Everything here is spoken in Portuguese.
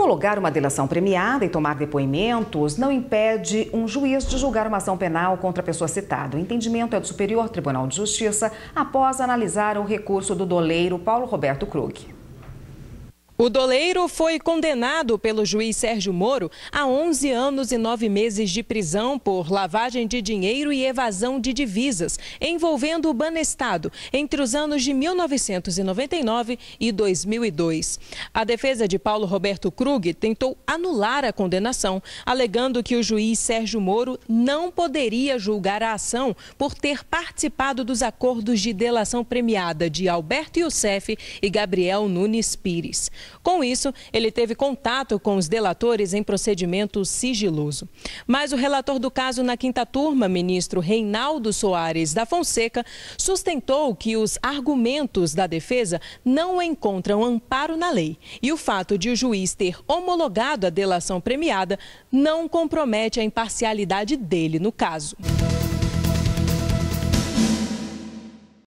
Homologar uma delação premiada e tomar depoimentos não impede um juiz de julgar uma ação penal contra a pessoa citada. O entendimento é do Superior Tribunal de Justiça após analisar o recurso do doleiro Paulo Roberto Krug. O doleiro foi condenado pelo juiz Sérgio Moro a 11 anos e 9 meses de prisão por lavagem de dinheiro e evasão de divisas, envolvendo o Banestado entre os anos de 1999 e 2002. A defesa de Paulo Roberto Krug tentou anular a condenação, alegando que o juiz Sérgio Moro não poderia julgar a ação por ter participado dos acordos de delação premiada de Alberto Youssef e Gabriel Nunes Pires. Com isso, ele teve contato com os delatores em procedimento sigiloso. Mas o relator do caso na quinta turma, ministro Reinaldo Soares da Fonseca, sustentou que os argumentos da defesa não encontram amparo na lei e o fato de o juiz ter homologado a delação premiada não compromete a imparcialidade dele no caso.